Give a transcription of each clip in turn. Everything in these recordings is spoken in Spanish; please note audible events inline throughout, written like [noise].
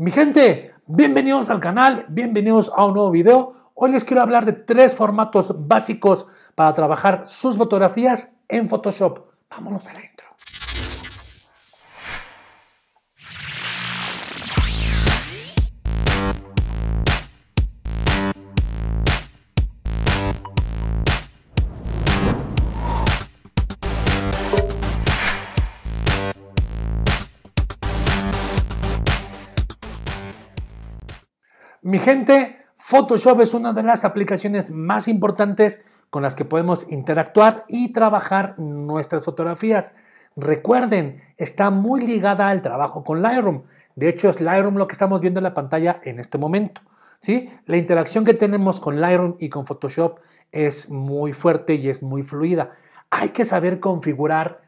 Mi gente, bienvenidos al canal, bienvenidos a un nuevo video. Hoy les quiero hablar de tres formatos básicos para trabajar sus fotografías en Photoshop. Vámonos intro. Mi gente, Photoshop es una de las aplicaciones más importantes con las que podemos interactuar y trabajar nuestras fotografías. Recuerden, está muy ligada al trabajo con Lightroom. De hecho, es Lightroom lo que estamos viendo en la pantalla en este momento. ¿sí? La interacción que tenemos con Lightroom y con Photoshop es muy fuerte y es muy fluida. Hay que saber configurar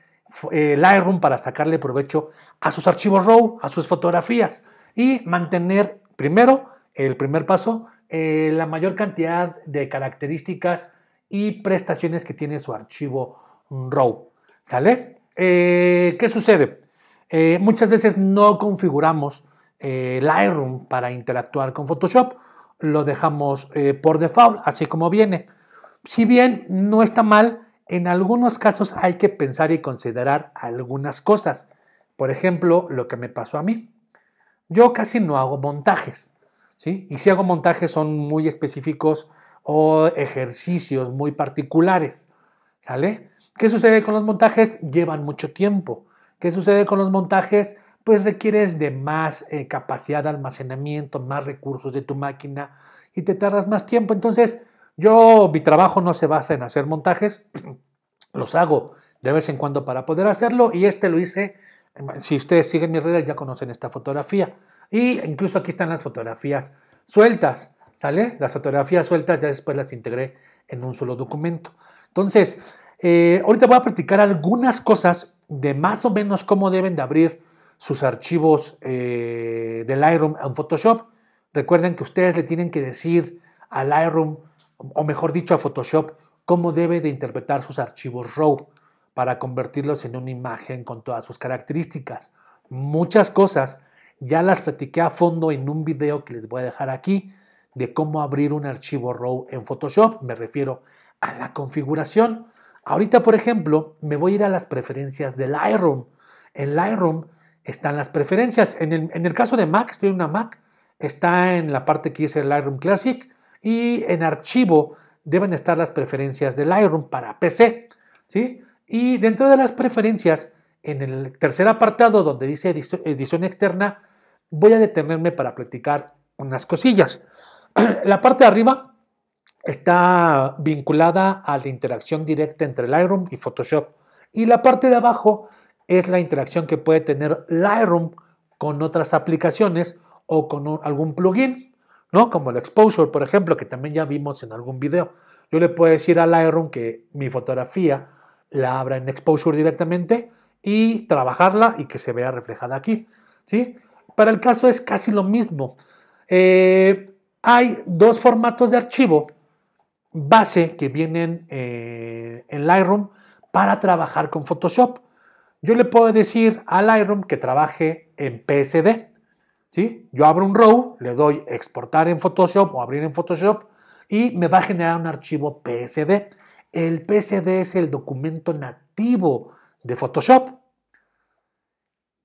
eh, Lightroom para sacarle provecho a sus archivos RAW, a sus fotografías y mantener primero el primer paso, eh, la mayor cantidad de características y prestaciones que tiene su archivo RAW. ¿Sale? Eh, ¿Qué sucede? Eh, muchas veces no configuramos Lightroom para interactuar con Photoshop. Lo dejamos por default, así como viene. Si bien no está mal, en algunos casos hay que pensar y considerar algunas cosas. Por ejemplo, lo que me pasó a mí. Yo casi no hago montajes. Y si hago montajes son muy específicos o ejercicios muy particulares, ¿sale? ¿Qué sucede con los montajes? Llevan mucho tiempo. ¿Qué sucede con los montajes? Pues requieres de más eh, capacidad de almacenamiento, más recursos de tu máquina y te tardas más tiempo. Entonces, yo, mi trabajo no se basa en hacer montajes, [clears throat] los hago de vez en cuando para poder hacerlo y este lo hice, si ustedes siguen mis redes ya conocen esta fotografía. Y incluso aquí están las fotografías sueltas, ¿sale? Las fotografías sueltas ya después las integré en un solo documento. Entonces, eh, ahorita voy a practicar algunas cosas de más o menos cómo deben de abrir sus archivos eh, de Lightroom en Photoshop. Recuerden que ustedes le tienen que decir a Lightroom, o mejor dicho a Photoshop, cómo debe de interpretar sus archivos RAW para convertirlos en una imagen con todas sus características. Muchas cosas ya las platiqué a fondo en un video que les voy a dejar aquí de cómo abrir un archivo RAW en Photoshop. Me refiero a la configuración. Ahorita, por ejemplo, me voy a ir a las preferencias del Lightroom. En Lightroom están las preferencias. En el, caso de Mac, estoy en una Mac, está en la parte que dice Lightroom Classic y en archivo deben estar las preferencias del Lightroom para PC. ¿sí? Y dentro de las preferencias, en el tercer apartado donde dice edición externa, voy a detenerme para platicar unas cosillas. [clears throat] La parte de arriba está vinculada a la interacción directa entre Lightroom y Photoshop. Y la parte de abajo es la interacción que puede tener Lightroom con otras aplicaciones o con algún plugin, ¿no? Como el Exposure, por ejemplo, que también ya vimos en algún video. Yo le puedo decir a Lightroom que mi fotografía la abra en Exposure directamente y trabajarla y que se vea reflejada aquí, ¿sí? Para el caso es casi lo mismo. Eh, hay dos formatos de archivo base que vienen eh, en Lightroom para trabajar con Photoshop. Yo le puedo decir a Lightroom que trabaje en PSD. Yo abro un RAW, le doy exportar en Photoshop o abrir en Photoshop y me va a generar un archivo PSD. El PSD es el documento nativo de Photoshop.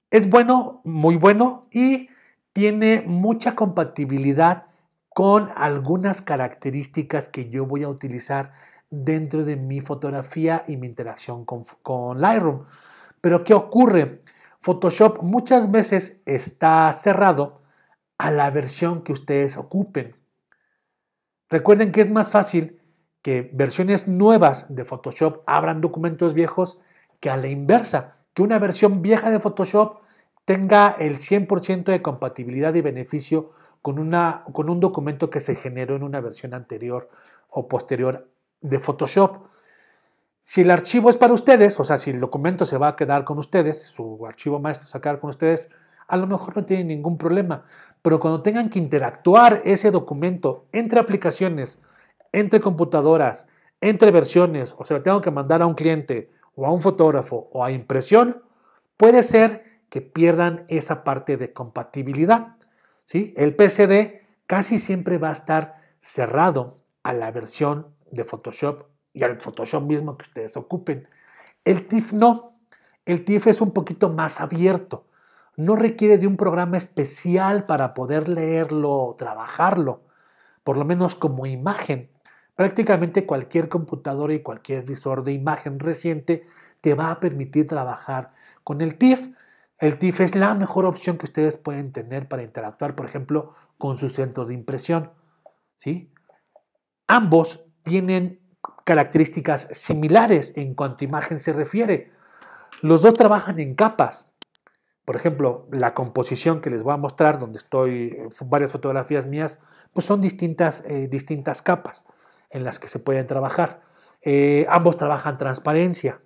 Es bueno, muy bueno y tiene mucha compatibilidad con algunas características que yo voy a utilizar dentro de mi fotografía y mi interacción con, Lightroom. Pero ¿qué ocurre? Photoshop muchas veces está cerrado a la versión que ustedes ocupen. Recuerden que es más fácil que versiones nuevas de Photoshop abran documentos viejos que a la inversa que una versión vieja de Photoshop tenga el 100% de compatibilidad y beneficio con, una, con un documento que se generó en una versión anterior o posterior de Photoshop. Si el archivo es para ustedes, o sea, si el documento se va a quedar con ustedes, su archivo maestro se va a quedar con ustedes, a lo mejor no tiene ningún problema. Pero cuando tengan que interactuar ese documento entre aplicaciones, entre computadoras, entre versiones, o se lo tengo que mandar a un cliente, o a un fotógrafo o a impresión, puede ser que pierdan esa parte de compatibilidad. ¿sí? El PCD casi siempre va a estar cerrado a la versión de Photoshop y al Photoshop mismo que ustedes ocupen. El TIFF no. El TIFF es un poquito más abierto. No requiere de un programa especial para poder leerlo o trabajarlo, por lo menos como imagen. Prácticamente cualquier computadora y cualquier visor de imagen reciente te va a permitir trabajar con el TIFF. El TIFF es la mejor opción que ustedes pueden tener para interactuar, por ejemplo, con su centro de impresión. ¿sí? Ambos tienen características similares en cuanto a imagen se refiere. Los dos trabajan en capas. Por ejemplo, la composición que les voy a mostrar, donde estoy, varias fotografías mías, pues son distintas eh, capas en las que se pueden trabajar. Eh, ambos trabajan transparencia,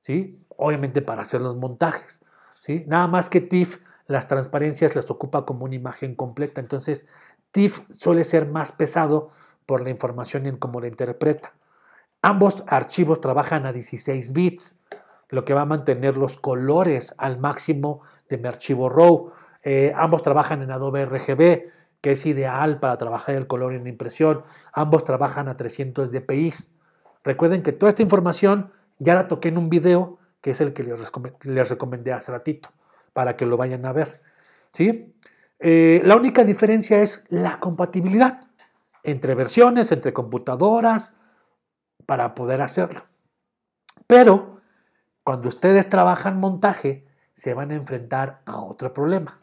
¿sí? obviamente para hacer los montajes. ¿sí? Nada más que TIFF las transparencias las ocupa como una imagen completa, entonces TIFF suele ser más pesado por la información en cómo la interpreta. Ambos archivos trabajan a 16 bits, lo que va a mantener los colores al máximo de mi archivo RAW. Eh, ambos trabajan en Adobe RGB, que es ideal para trabajar el color en impresión. Ambos trabajan a 300 dpi. Recuerden que toda esta información ya la toqué en un video que es el que les recomendé hace ratito para que lo vayan a ver. ¿sí? Eh, la única diferencia es la compatibilidad entre versiones, entre computadoras, para poder hacerlo. Pero cuando ustedes trabajan montaje, se van a enfrentar a otro problema.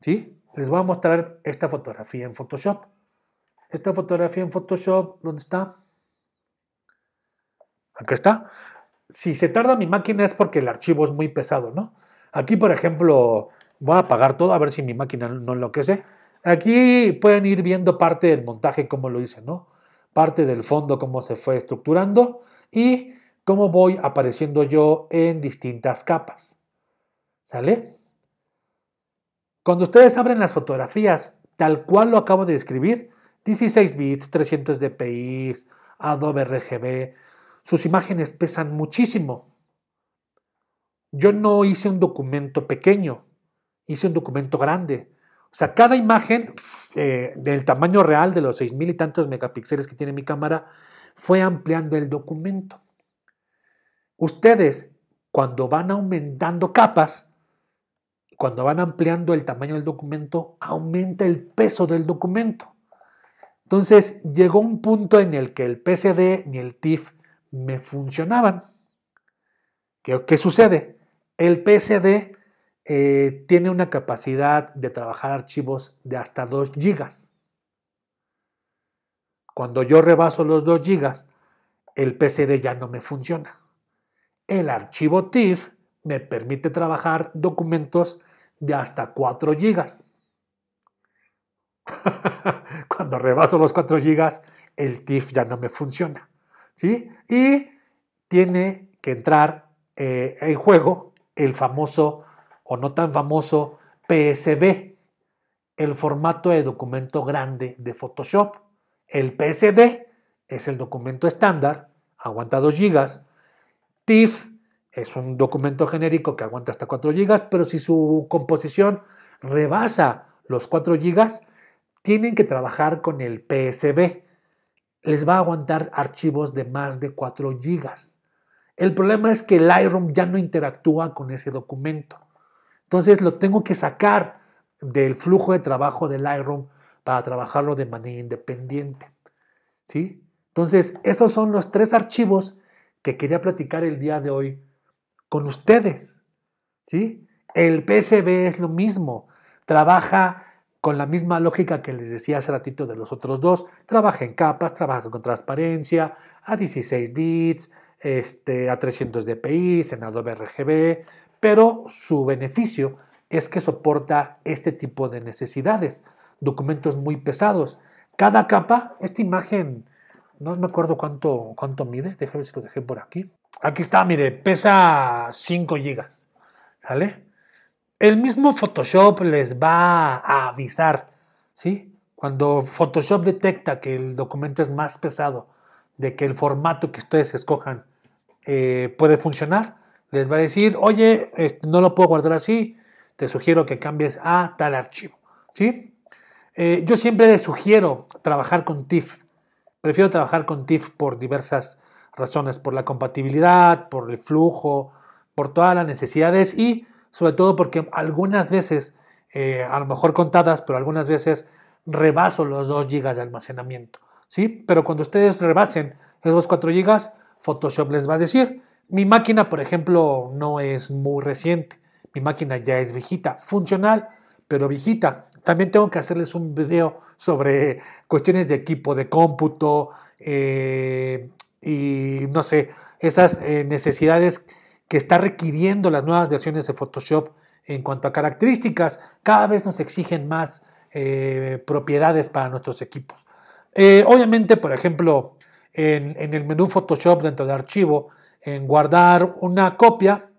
¿Sí? Les voy a mostrar esta fotografía en Photoshop. Esta fotografía en Photoshop, ¿dónde está? Aquí está. Si se tarda mi máquina es porque el archivo es muy pesado, ¿no? Aquí, por ejemplo, voy a apagar todo a ver si mi máquina no enloquece. Aquí pueden ir viendo parte del montaje, cómo lo hice, ¿no? Parte del fondo, cómo se fue estructurando y cómo voy apareciendo yo en distintas capas. ¿Sale? Cuando ustedes abren las fotografías, tal cual lo acabo de describir, 16 bits, 300 dpi, Adobe RGB, sus imágenes pesan muchísimo. Yo no hice un documento pequeño, hice un documento grande. O sea, cada imagen eh, del tamaño real de los 6.000 y tantos megapíxeles que tiene mi cámara fue ampliando el documento. Ustedes, cuando van aumentando capas, cuando van ampliando el tamaño del documento, aumenta el peso del documento. Entonces llegó un punto en el que el PSD ni el TIFF me funcionaban. ¿Qué, sucede? El PSD eh, tiene una capacidad de trabajar archivos de hasta 2 gigas. Cuando yo rebaso los 2 gigas, el PSD ya no me funciona. El archivo TIFF me permite trabajar documentos de hasta 4 gigas. [laughs] Cuando rebaso los 4 gigas, el TIFF ya no me funciona. ¿sí? Y tiene que entrar eh, en juego el famoso o no tan famoso PSB, el formato de documento grande de Photoshop. El PSD es el documento estándar, aguanta 2 GB. TIFF es un documento genérico que aguanta hasta 4 GB, pero si su composición rebasa los 4 GB, tienen que trabajar con el PSB. Les va a aguantar archivos de más de 4 GB. El problema es que Lightroom ya no interactúa con ese documento. Entonces lo tengo que sacar del flujo de trabajo de Lightroom para trabajarlo de manera independiente. ¿Sí? Entonces, esos son los tres archivos que quería platicar el día de hoy con ustedes. ¿sí? El PSB es lo mismo, trabaja con la misma lógica que les decía hace ratito de los otros dos, trabaja en capas, trabaja con transparencia, a 16 bits, este, a 300 dpi, en Adobe RGB, pero su beneficio es que soporta este tipo de necesidades, documentos muy pesados. Cada capa, esta imagen, no me acuerdo cuánto, cuánto mide, déjame ver si lo dejé por aquí. Aquí está, mire, pesa 5 gigas. ¿Sale? El mismo Photoshop les va a avisar, ¿sí? Cuando Photoshop detecta que el documento es más pesado, de que el formato que ustedes escojan eh, puede funcionar, les va a decir, oye, no lo puedo guardar así, te sugiero que cambies a tal archivo, ¿sí? Eh, yo siempre les sugiero trabajar con TIFF. Prefiero trabajar con TIFF por diversas razones, por la compatibilidad, por el flujo, por todas las necesidades y sobre todo porque algunas veces, eh, a lo mejor contadas, pero algunas veces rebaso los 2 GB de almacenamiento. ¿sí? Pero cuando ustedes rebasen esos 4 GB, Photoshop les va a decir, mi máquina, por ejemplo, no es muy reciente, mi máquina ya es viejita, funcional, pero viejita. También tengo que hacerles un video sobre cuestiones de equipo, de cómputo, eh, y no sé, esas eh, necesidades que está requiriendo las nuevas versiones de Photoshop en cuanto a características, cada vez nos exigen más eh, propiedades para nuestros equipos. Eh, obviamente, por ejemplo, en, el menú Photoshop dentro del archivo, en guardar una copia,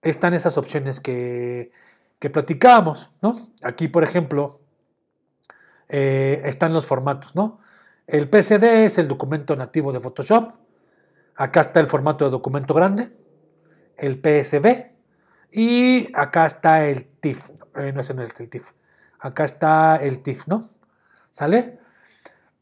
están esas opciones que, que platicábamos, ¿no? Aquí, por ejemplo, están los formatos, ¿no? El PSD es el documento nativo de Photoshop. Acá está el formato de documento grande. El PSB. Y acá está el TIFF. Eh, no, ese no es el TIFF. Acá está el TIFF, ¿no? ¿Sale?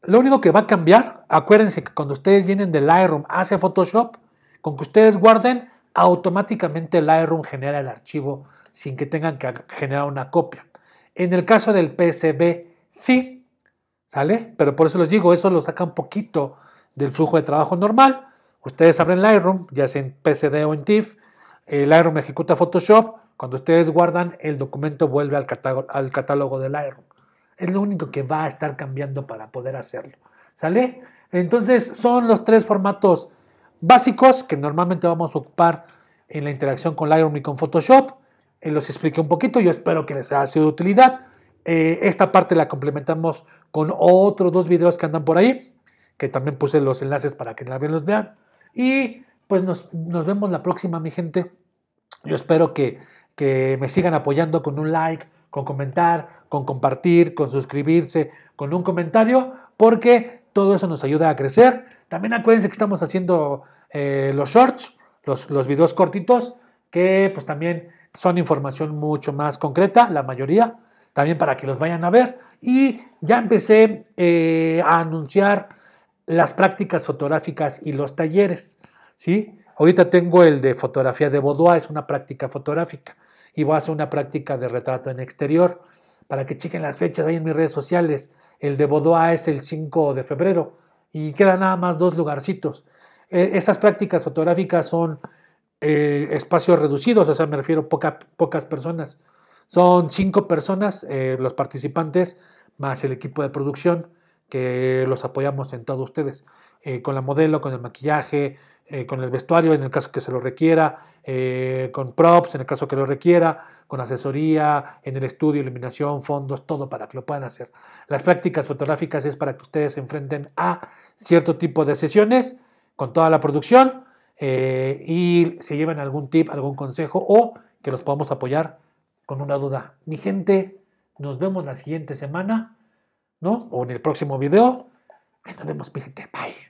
Lo único que va a cambiar, acuérdense que cuando ustedes vienen del Lightroom hacia Photoshop, con que ustedes guarden, automáticamente Lightroom genera el archivo sin que tengan que generar una copia. En el caso del PSB, sí, ¿Sale? Pero por eso les digo, eso lo saca un poquito del flujo de trabajo normal. Ustedes abren Lightroom, ya sea en PSD o en TIFF. El eh, Lightroom ejecuta Photoshop. Cuando ustedes guardan, el documento vuelve al catálogo, al catálogo de Lightroom. Es lo único que va a estar cambiando para poder hacerlo. ¿Sale? Entonces son los tres formatos básicos que normalmente vamos a ocupar en la interacción con Lightroom y con Photoshop. Eh, los expliqué un poquito, yo espero que les haya sido de utilidad. Eh, esta parte la complementamos con otros dos videos que andan por ahí, que también puse los enlaces para que también los vean. Y pues nos, nos vemos la próxima, mi gente. Yo espero que, que me sigan apoyando con un like, con comentar, con compartir, con suscribirse, con un comentario, porque todo eso nos ayuda a crecer. También acuérdense que estamos haciendo eh, los shorts, los, los, videos cortitos, que pues también son información mucho más concreta, la mayoría, también para que los vayan a ver. Y ya empecé eh, a anunciar las prácticas fotográficas y los talleres. ¿sí? Ahorita tengo el de fotografía de vodoa es una práctica fotográfica. Y voy a hacer una práctica de retrato en exterior. Para que chequen las fechas ahí en mis redes sociales. El de vodoa es el 5 de febrero y quedan nada más dos lugarcitos. E, esas prácticas fotográficas son eh, espacios reducidos, o sea, me refiero a pocas personas. Son cinco personas, eh, los participantes, más el equipo de producción, que los apoyamos en todos ustedes. Eh, con la modelo, con el maquillaje, eh, con el vestuario en el caso que se lo requiera, con props en el caso que lo requiera, con asesoría en el estudio, iluminación, fondos, todo para que lo puedan hacer. Las prácticas fotográficas es para que ustedes se enfrenten a cierto tipo de sesiones con toda la producción y se lleven algún tip, algún consejo o que los podamos apoyar con una duda. Mi gente, nos vemos la siguiente semana, ¿no? O en el próximo video. nos vemos, mi gente. Bye.